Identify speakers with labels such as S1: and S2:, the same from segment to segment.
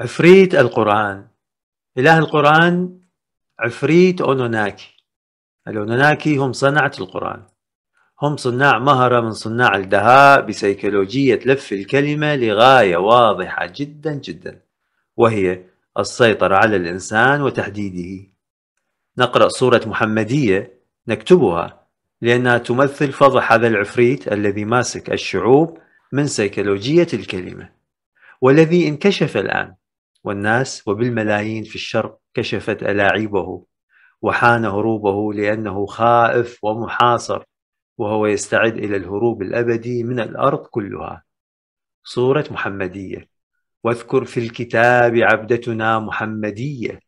S1: عفريت القرآن إله القرآن عفريت أونوناكي الأونوناكي هم صنعة القرآن هم صناع مهرة من صناع الدهاء بسيكولوجية لف الكلمة لغاية واضحة جدا جدا وهي السيطرة على الإنسان وتحديده نقرأ سورة محمدية نكتبها لأنها تمثل فضح هذا العفريت الذي ماسك الشعوب من سيكولوجية الكلمة والذي انكشف الآن والناس وبالملايين في الشرق كشفت ألاعيبه وحان هروبه لأنه خائف ومحاصر وهو يستعد إلى الهروب الأبدي من الأرض كلها صورة محمدية واذكر في الكتاب عبدتنا محمدية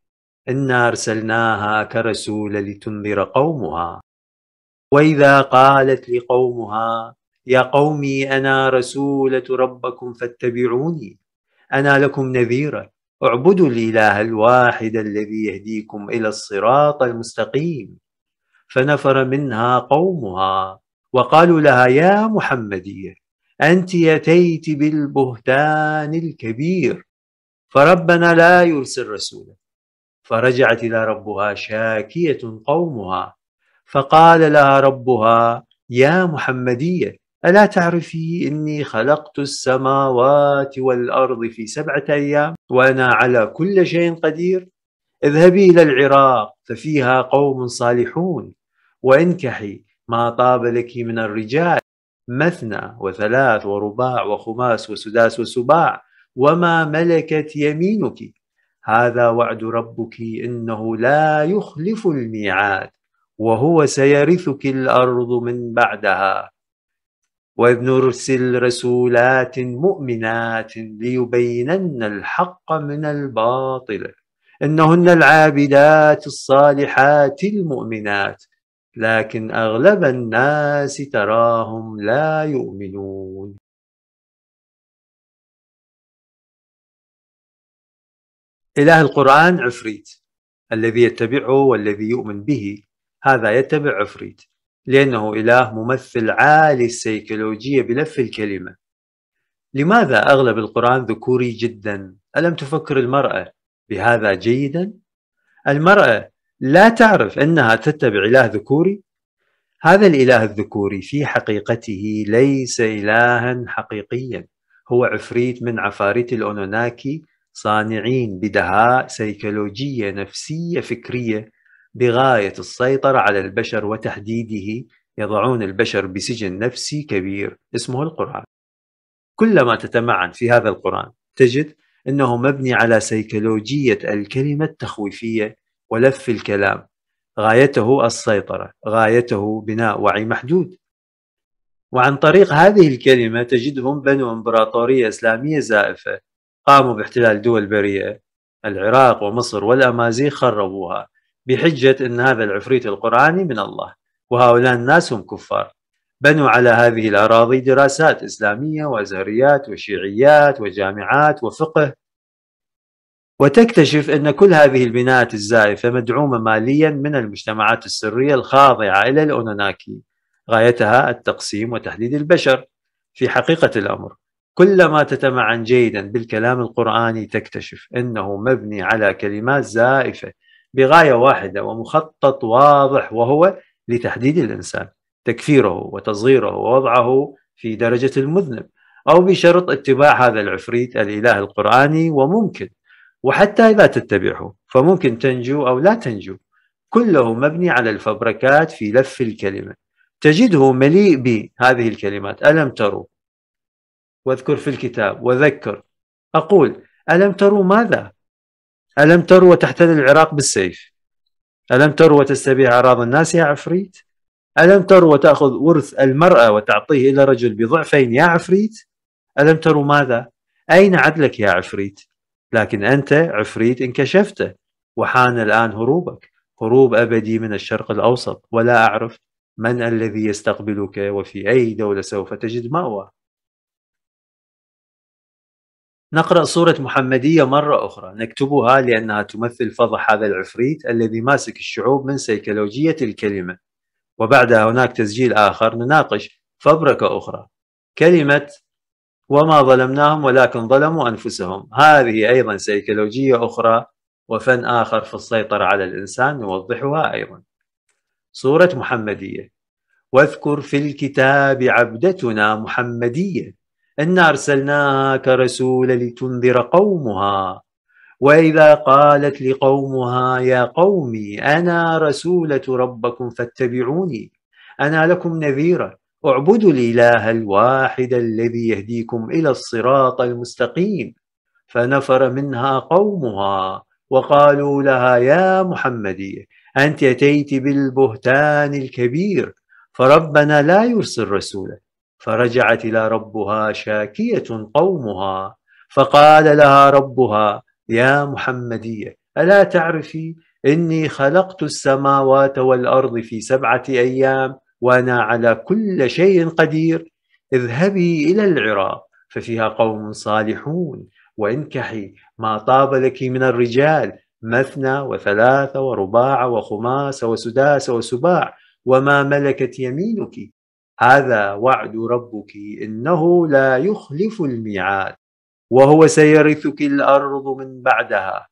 S1: إنا أرسلناها كرسول لتنذر قومها وإذا قالت لقومها يا قومي أنا رسولة ربكم فاتبعوني أنا لكم نذيرا اعبدوا الإله الواحد الذي يهديكم إلى الصراط المستقيم فنفر منها قومها وقالوا لها يا محمدية أنت أتيت بالبهتان الكبير فربنا لا يرسل رسولا فرجعت إلى ربها شاكية قومها فقال لها ربها يا محمدية ألا تعرفي إني خلقت السماوات والأرض في سبعة أيام وأنا على كل شيء قدير اذهبي إلى العراق ففيها قوم صالحون وانكحي ما طاب لك من الرجال مثنى وثلاث ورباع وخماس وسداس وسباع وما ملكت يمينك هذا وعد ربك إنه لا يخلف الميعاد وهو سيرثك الأرض من بعدها وإذ نرسل رسولات مؤمنات ليبينن الحق من الباطل إنهن العابدات الصالحات المؤمنات لكن أغلب الناس تراهم لا يؤمنون إله القرآن عفريت الذي يتبعه والذي يؤمن به هذا يتبع عفريت لأنه إله ممثل عالي السيكولوجية بلف الكلمة لماذا أغلب القرآن ذكوري جدا؟ ألم تفكر المرأة بهذا جيدا؟ المرأة لا تعرف أنها تتبع إله ذكوري؟ هذا الإله الذكوري في حقيقته ليس إلها حقيقيا هو عفريت من عفاريت الأونوناكي صانعين بدهاء سيكولوجية نفسية فكرية بغاية السيطرة على البشر وتحديده يضعون البشر بسجن نفسي كبير اسمه القرآن كلما تتمعن في هذا القرآن تجد أنه مبني على سيكولوجية الكلمة التخويفية ولف الكلام غايته السيطرة غايته بناء وعي محدود وعن طريق هذه الكلمة تجدهم بنوا إمبراطورية إسلامية زائفة قاموا باحتلال دول بريئة العراق ومصر والأمازيغ خربوها بحجة أن هذا العفريت القرآني من الله وهؤلاء الناس هم كفار بنوا على هذه الأراضي دراسات إسلامية وأزهريات وشيعيات وجامعات وفقه وتكتشف أن كل هذه البنات الزائفة مدعومة ماليا من المجتمعات السرية الخاضعة إلى الأوناناكي غايتها التقسيم وتحديد البشر في حقيقة الأمر كلما تتمعن جيدا بالكلام القرآني تكتشف أنه مبني على كلمات زائفة بغايه واحده ومخطط واضح وهو لتحديد الانسان تكفيره وتصغيره ووضعه في درجه المذنب او بشرط اتباع هذا العفريت الاله القراني وممكن وحتى اذا تتبعه فممكن تنجو او لا تنجو كله مبني على الفبركات في لف الكلمه تجده مليء بهذه الكلمات الم تروا واذكر في الكتاب وذكر اقول الم تروا ماذا ألم تر وتحتل العراق بالسيف ألم تر وتستبيع أعراض الناس يا عفريت ألم تر وتأخذ ورث المرأة وتعطيه إلى رجل بضعفين يا عفريت ألم تر ماذا أين عدلك يا عفريت لكن أنت عفريت انكشفته وحان الآن هروبك هروب أبدي من الشرق الأوسط ولا أعرف من الذي يستقبلك وفي أي دولة سوف تجد مأوى نقرأ صورة محمدية مرة أخرى نكتبها لأنها تمثل فضح هذا العفريت الذي ماسك الشعوب من سيكولوجية الكلمة وبعدها هناك تسجيل آخر نناقش فبركة أخرى كلمة وما ظلمناهم ولكن ظلموا أنفسهم هذه أيضا سيكولوجية أخرى وفن آخر في السيطرة على الإنسان نوضحها أيضا صورة محمدية واذكر في الكتاب عبدتنا محمدية إن أرسلناك رسولا لتنذر قومها وإذا قالت لقومها يا قومي أنا رسولة ربكم فاتبعوني أنا لكم نذيرا اعبدوا الإله الواحد الذي يهديكم إلى الصراط المستقيم فنفر منها قومها وقالوا لها يا محمد أنت أتيت بالبهتان الكبير فربنا لا يرسل رسولا فرجعت إلى ربها شاكية قومها فقال لها ربها يا محمدية ألا تعرفي إني خلقت السماوات والأرض في سبعة أيام وأنا على كل شيء قدير اذهبي إلى العراق ففيها قوم صالحون وانكحي ما طاب لك من الرجال مثنى وثلاث ورباع وخماس وسداس وسباع وما ملكت يمينك هذا وعد ربك انه لا يخلف الميعاد وهو سيرثك الارض من بعدها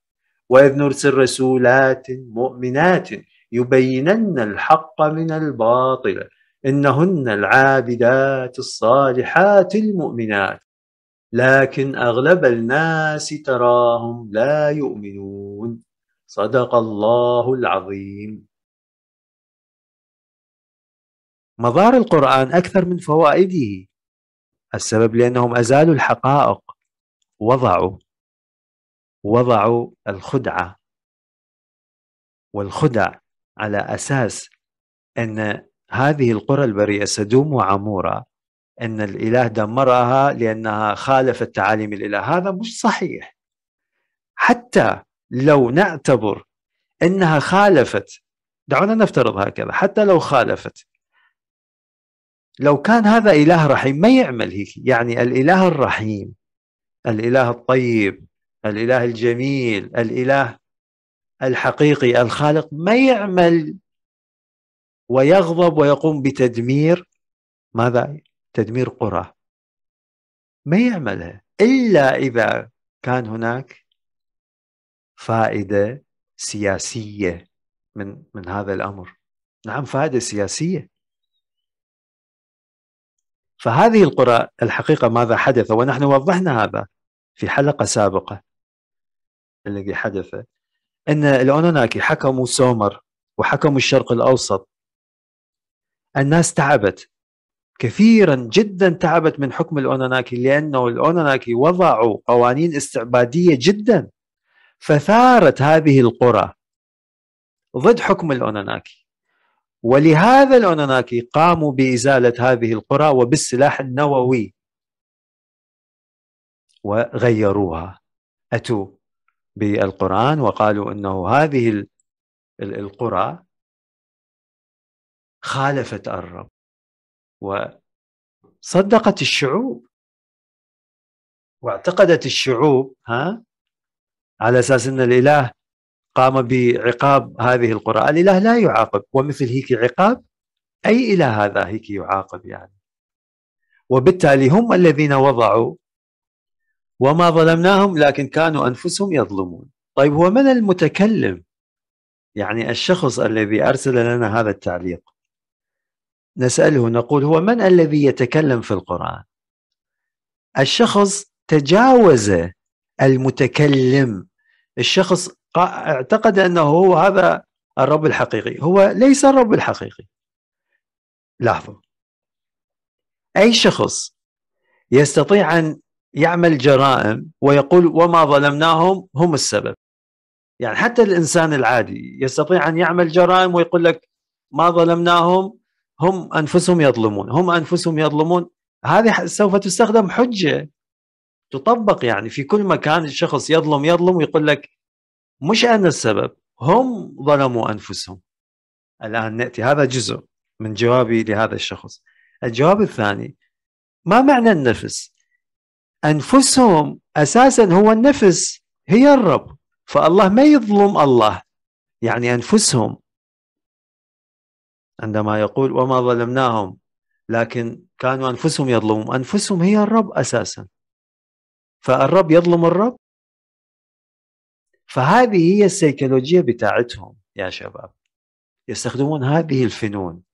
S1: واذ نرسل رسولات مؤمنات يبينن الحق من الباطل انهن العابدات الصالحات المؤمنات لكن اغلب الناس تراهم لا يؤمنون صدق الله العظيم مضار القرآن أكثر من فوائده السبب لأنهم أزالوا الحقائق وضعوا وضعوا الخدعة والخدع على أساس أن هذه القرى البريئة سدوم وعمورة أن الإله دمرها لأنها خالفت تعاليم الإله هذا مش صحيح حتى لو نعتبر أنها خالفت دعونا نفترض هكذا حتى لو خالفت لو كان هذا إله رحيم ما يعمل هيك يعني الإله الرحيم الإله الطيب الإله الجميل الإله الحقيقي الخالق ما يعمل ويغضب ويقوم بتدمير ماذا تدمير قرى ما يعملها إلا إذا كان هناك فائدة سياسية من من هذا الأمر نعم فائدة سياسية فهذه القرى الحقيقة ماذا حدث ونحن وضحنا هذا في حلقة سابقة الذي حدث أن الأونوناكي حكموا سومر وحكموا الشرق الأوسط الناس تعبت كثيرا جدا تعبت من حكم الأونوناكي لأنه الأونوناكي وضعوا قوانين استعبادية جدا فثارت هذه القرى ضد حكم الأونوناكي ولهذا الأوناناكي قاموا بإزالة هذه القرى وبالسلاح النووي وغيروها أتوا بالقرآن وقالوا أنه هذه القرى خالفت الرب وصدقت الشعوب واعتقدت الشعوب ها على اساس ان الاله قام بعقاب هذه القرى الإله لا يعاقب ومثل هيك عقاب أي إله هذا هيك يعاقب يعني وبالتالي هم الذين وضعوا وما ظلمناهم لكن كانوا أنفسهم يظلمون طيب هو من المتكلم يعني الشخص الذي أرسل لنا هذا التعليق نسأله نقول هو من الذي يتكلم في القرآن الشخص تجاوز المتكلم الشخص اعتقد انه هو هذا الرب الحقيقي هو ليس الرب الحقيقي لاحظوا اي شخص يستطيع ان يعمل جرائم ويقول وما ظلمناهم هم السبب يعني حتى الانسان العادي يستطيع ان يعمل جرائم ويقول لك ما ظلمناهم هم انفسهم يظلمون هم انفسهم يظلمون هذه سوف تستخدم حجه تطبق يعني في كل مكان الشخص يظلم يظلم ويقول لك مش أنا السبب هم ظلموا أنفسهم الآن نأتي هذا جزء من جوابي لهذا الشخص الجواب الثاني ما معنى النفس أنفسهم أساسا هو النفس هي الرب فالله ما يظلم الله يعني أنفسهم عندما يقول وما ظلمناهم لكن كانوا أنفسهم يظلمون أنفسهم هي الرب أساسا فالرب يظلم الرب فهذه هي السيكولوجية بتاعتهم يا شباب يستخدمون هذه الفنون